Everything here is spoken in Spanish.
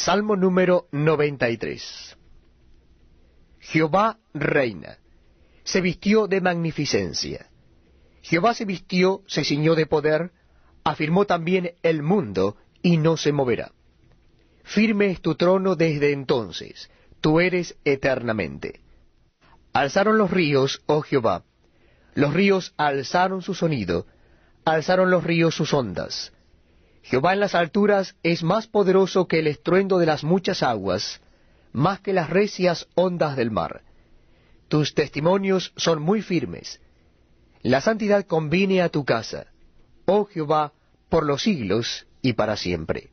Salmo número 93. Jehová reina, se vistió de magnificencia. Jehová se vistió, se ciñó de poder, afirmó también el mundo y no se moverá. Firme es tu trono desde entonces, tú eres eternamente. Alzaron los ríos, oh Jehová, los ríos alzaron su sonido, alzaron los ríos sus ondas Jehová en las alturas es más poderoso que el estruendo de las muchas aguas, más que las recias ondas del mar. Tus testimonios son muy firmes. La santidad conviene a tu casa, oh Jehová, por los siglos y para siempre.